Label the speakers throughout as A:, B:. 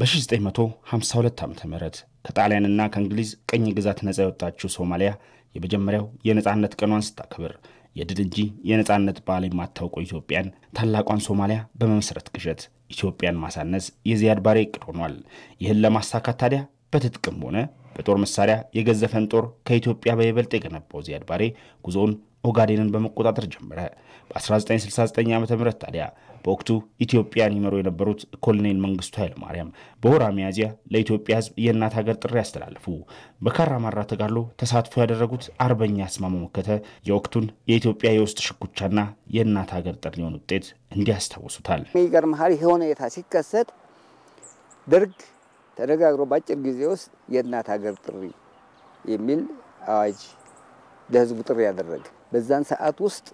A: በ1952 ዓ ም ከጣሊያንና ከእንግሊዝ ቅኝ ግዛት ነፃ የወጣችው ሶማሊያ የመጀመሪያው የነፃነት ቀኗን ስታከብር የድል እንጂ የነፃነት በዓል የማታውቀው ኢትዮጵያን ታላቋን ሶማሊያ በመመስረት ቅዠት ኢትዮጵያን ማሳነስ የዚያድ ባሬ እቅድ ሆኗል። ይህን ለማሳካት ታዲያ በትጥቅም ሆነ በጦር መሳሪያ የገዘፈን ጦር ከኢትዮጵያ በይበልጥ የገነባው ዚያድ ባሬ ጉዞውን ኦጋዴንን በመቆጣጠር ጀመረ። በ1969 ዓ ም ታዲያ በወቅቱ ኢትዮጵያን ይመሩ የነበሩት ኮሎኔል መንግስቱ ኃይለማርያም በወራ ሚያዝያ ለኢትዮጵያ ሕዝብ የእናት ሀገር ጥሪ ያስተላለፉ። በካራማራ ተጋድሎ ተሳትፎ ያደረጉት አርበኛ አስማማው መከተ የወቅቱን የኢትዮጵያ የውስጥ ሽኩቻና የእናት ሀገር ጥሪውን ውጤት እንዲያስታውሱታል።
B: ይገርምሃል የሆነ የታ ሲከሰት ደርግ ተነጋግሮ በአጭር ጊዜ ውስጥ የእናት ሀገር ጥሪ የሚል አዋጅ ለህዝቡ ጥሪ ያደረገ። በዛን ሰዓት ውስጥ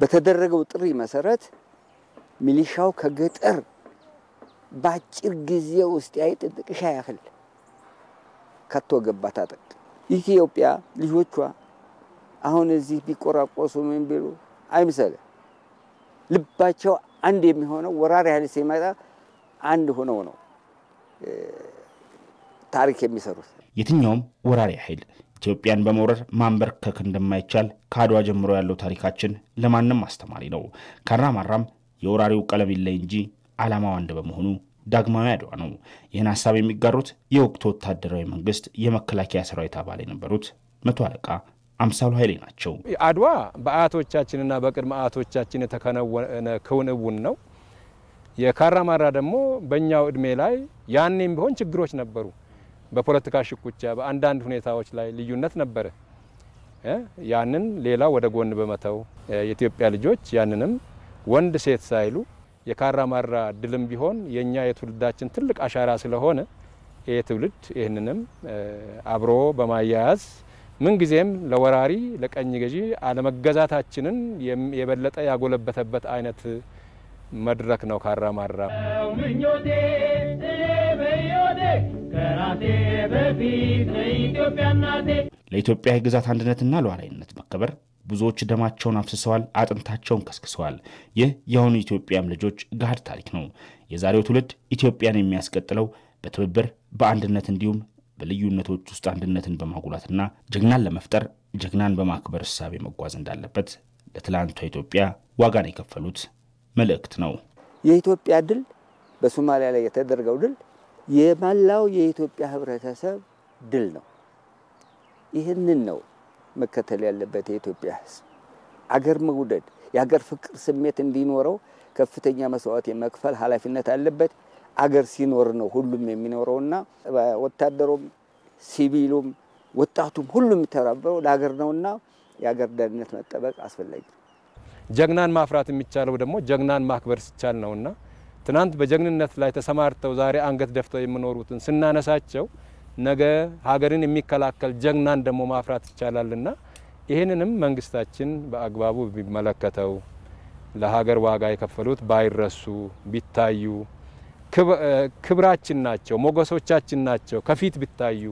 B: በተደረገው ጥሪ መሰረት ሚሊሻው ከገጠር በአጭር ጊዜ ውስጥ የአይጥ ጥቅሻ ያህል ከቶ ገባ ታጠቅ ኢትዮጵያ ልጆቿ አሁን እዚህ ቢቆራቆሱ ምን ቢሉ አይምሰለ ልባቸው አንድ የሚሆነው ወራሪ ኃይል ሲመጣ አንድ ሆነው ነው። ታሪክ የሚሰሩት።
A: የትኛውም ወራሪ ኃይል ኢትዮጵያን በመውረር ማንበርከክ እንደማይቻል ከአድዋ ጀምሮ ያለው ታሪካችን ለማንም አስተማሪ ነው። ካራም የወራሪው ቀለም ይለይ እንጂ ዓላማው አንድ በመሆኑ ዳግማዊ አድዋ ነው። ይህን ሀሳብ የሚጋሩት የወቅቱ ወታደራዊ መንግስት የመከላከያ ሰራዊት አባል የነበሩት መቶ አለቃ አምሳሉ ኃይሌ ናቸው።
C: አድዋ በአያቶቻችንና በቅድመ አያቶቻችን የተከናወነ ክውንውን ነው። የካራማራ ደግሞ በእኛው ዕድሜ ላይ ያኔም ቢሆን ችግሮች ነበሩ። በፖለቲካ ሽኩቻ፣ በአንዳንድ ሁኔታዎች ላይ ልዩነት ነበረ። ያንን ሌላ ወደ ጎን በመተው የኢትዮጵያ ልጆች ያንንም ወንድ ሴት ሳይሉ የካራ ማራ ድልም ቢሆን የእኛ የትውልዳችን ትልቅ አሻራ ስለሆነ ይህ ትውልድ ይህንንም አብሮ በማያያዝ ምንጊዜም ለወራሪ ለቀኝ ገዢ አለመገዛታችንን የበለጠ ያጎለበተበት አይነት መድረክ ነው ካራ ምኞቴ
A: ለኢትዮጵያ የግዛት አንድነትና ሉዓላዊነት መከበር ብዙዎች ደማቸውን አፍስሰዋል፣ አጥንታቸውን ከስክሰዋል። ይህ የአሁኑ ኢትዮጵያም ልጆች ጋር ታሪክ ነው። የዛሬው ትውልድ ኢትዮጵያን የሚያስቀጥለው በትብብር በአንድነት እንዲሁም በልዩነቶች ውስጥ አንድነትን በማጉላትና ጀግናን ለመፍጠር ጀግናን በማክበር እሳቤ መጓዝ እንዳለበት ለትላንቷ ኢትዮጵያ ዋጋን የከፈሉት መልእክት ነው።
B: የኢትዮጵያ ድል በሶማሊያ ላይ የተደረገው ድል የመላው የኢትዮጵያ ህብረተሰብ ድል ነው። ይህንን ነው መከተል ያለበት የኢትዮጵያ ህዝብ። አገር መውደድ፣ የአገር ፍቅር ስሜት እንዲኖረው ከፍተኛ መስዋዕት የመክፈል ኃላፊነት አለበት። አገር ሲኖር ነው ሁሉም የሚኖረውና ወታደሩም፣ ሲቪሉም፣ ወጣቱም ሁሉም የሚተባበረው ለሀገር ነውና የሀገር ደህንነት መጠበቅ
C: አስፈላጊ ነው። ጀግናን ማፍራት የሚቻለው ደግሞ ጀግናን ማክበር ሲቻል ነውና ትናንት በጀግንነት ላይ ተሰማርተው ዛሬ አንገት ደፍተው የሚኖሩትን ስናነሳቸው ነገ ሀገርን የሚከላከል ጀግናን ደግሞ ማፍራት ይቻላልና ይህንንም መንግስታችን በአግባቡ ቢመለከተው ለሀገር ዋጋ የከፈሉት ባይረሱ ቢታዩ ክብራችን ናቸው፣ ሞገሶቻችን ናቸው፣ ከፊት ቢታዩ።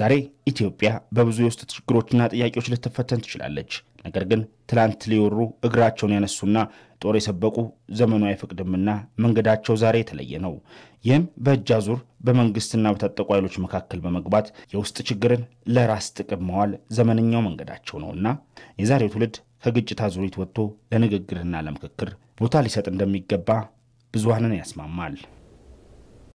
A: ዛሬ ኢትዮጵያ በብዙ የውስጥ ችግሮችና ጥያቄዎች ልትፈተን ትችላለች። ነገር ግን ትላንት ሊወሩ እግራቸውን ያነሱና ጦር የሰበቁ ዘመኑ አይፈቅድምና መንገዳቸው ዛሬ የተለየ ነው። ይህም በእጅ አዙር በመንግስትና በታጠቁ ኃይሎች መካከል በመግባት የውስጥ ችግርን ለራስ ጥቅም መዋል ዘመነኛው መንገዳቸው ነውና የዛሬው ትውልድ ከግጭት አዙሪት ወጥቶ ለንግግርና ለምክክር ቦታ ሊሰጥ እንደሚገባ ብዙሃንን ያስማማል።